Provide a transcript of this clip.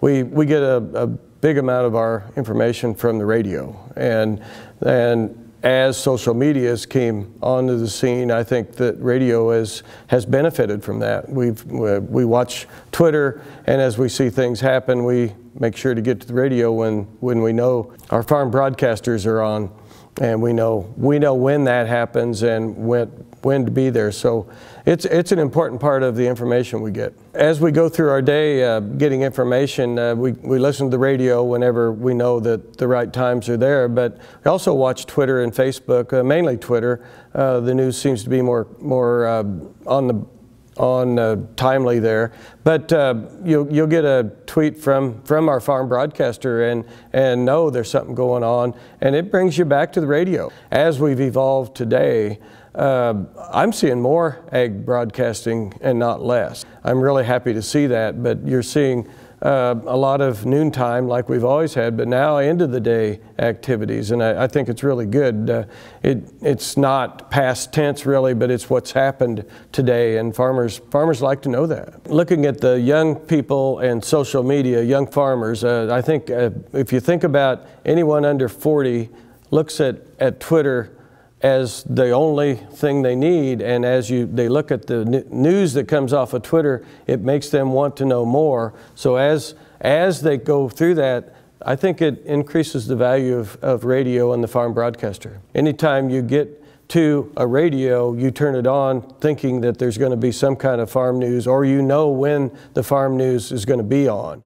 we, we get a, a big amount of our information from the radio. And, and as social medias came onto the scene, I think that radio is, has benefited from that. We've, we watch Twitter, and as we see things happen, we make sure to get to the radio when, when we know our farm broadcasters are on and we know we know when that happens and when when to be there. So it's it's an important part of the information we get as we go through our day uh, getting information. Uh, we we listen to the radio whenever we know that the right times are there, but we also watch Twitter and Facebook, uh, mainly Twitter. Uh, the news seems to be more more uh, on the on uh, timely there. But uh, you'll, you'll get a tweet from, from our farm broadcaster and, and know there's something going on, and it brings you back to the radio. As we've evolved today, uh, I'm seeing more ag broadcasting and not less. I'm really happy to see that, but you're seeing uh, a lot of noontime like we've always had, but now end of the day activities. And I, I think it's really good. Uh, it, it's not past tense really, but it's what's happened today. And farmers, farmers like to know that. Looking at the young people and social media, young farmers, uh, I think uh, if you think about anyone under 40 looks at, at Twitter as the only thing they need. And as you, they look at the news that comes off of Twitter, it makes them want to know more. So as, as they go through that, I think it increases the value of, of radio and the farm broadcaster. Anytime you get to a radio, you turn it on thinking that there's going to be some kind of farm news, or you know when the farm news is going to be on.